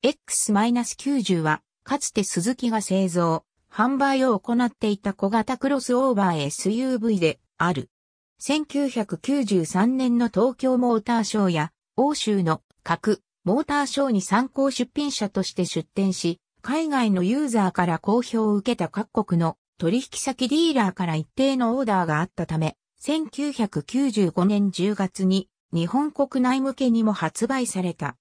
X-90 は、かつて鈴木が製造、販売を行っていた小型クロスオーバー SUV である。1993年の東京モーターショーや欧州の各モーターショーに参考出品者として出展し、海外のユーザーから好評を受けた各国の取引先ディーラーから一定のオーダーがあったため、1995年10月に日本国内向けにも発売された。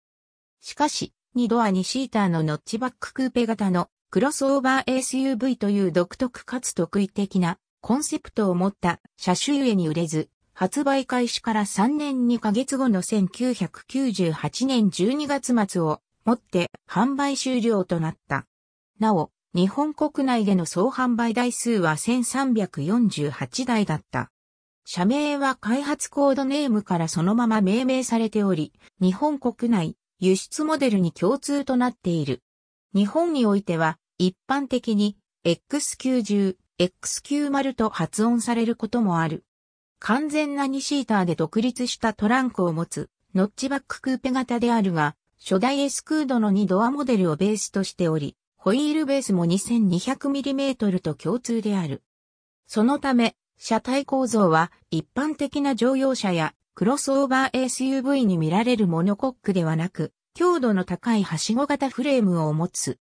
しかし、2ドア2シーターのノッチバッククーペ型のクロスオーバー SUV という独特かつ特異的なコンセプトを持った車種ゆえに売れず、発売開始から3年2ヶ月後の1998年12月末をもって販売終了となった。なお、日本国内での総販売台数は1348台だった。社名は開発コードネームからそのまま命名されており、日本国内、輸出モデルに共通となっている。日本においては、一般的に X90、X90 と発音されることもある。完全な2シーターで独立したトランクを持つ、ノッチバッククーペ型であるが、初代エスクードの2ドアモデルをベースとしており、ホイールベースも 2200mm と共通である。そのため、車体構造は一般的な乗用車やクロスオーバー SUV に見られるモノコックではなく、強度の高いはしご型フレームを持つ。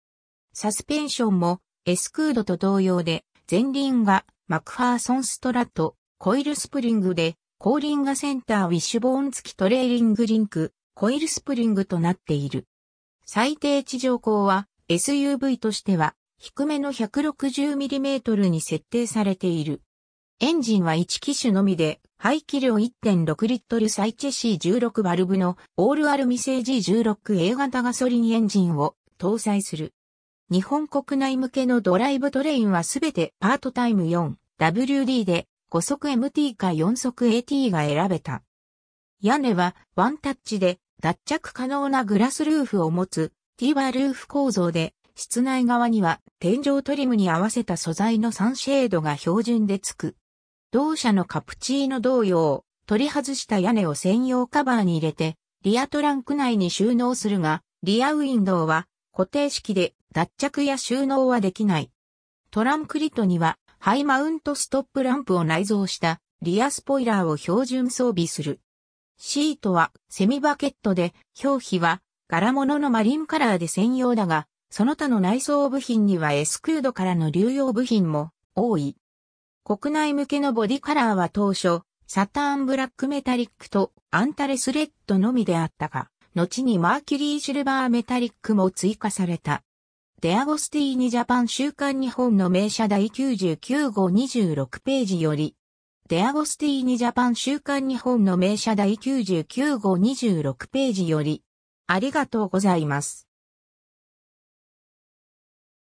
サスペンションもエスクードと同様で、前輪がマクファーソンストラット、コイルスプリングで、後輪がセンターウィッシュボーン付きトレーリングリンク、コイルスプリングとなっている。最低地上高は SUV としては低めの 160mm に設定されている。エンジンは1機種のみで排気量1.6リットルサイチェ C16 バルブのオールアルミ製 G16A 型ガソリンエンジンを搭載する。日本国内向けのドライブトレインはすべてパートタイム 4WD で5速 MT か4速 AT が選べた。屋根はワンタッチで脱着可能なグラスルーフを持つティバルーフ構造で室内側には天井トリムに合わせた素材のサンシェードが標準でつく。同社のカプチーノ同様、取り外した屋根を専用カバーに入れて、リアトランク内に収納するが、リアウィンドウは固定式で脱着や収納はできない。トランクリトにはハイマウントストップランプを内蔵したリアスポイラーを標準装備する。シートはセミバケットで表皮は柄物のマリンカラーで専用だが、その他の内装部品にはエスクードからの流用部品も多い。国内向けのボディカラーは当初、サターンブラックメタリックとアンタレスレッドのみであったが、後にマーキュリーシルバーメタリックも追加された。デアゴスティーニジャパン週刊日本の名車第99号26ページより、デアゴスティーニジャパン週刊日本の名車第99号26ページより、ありがとうございます。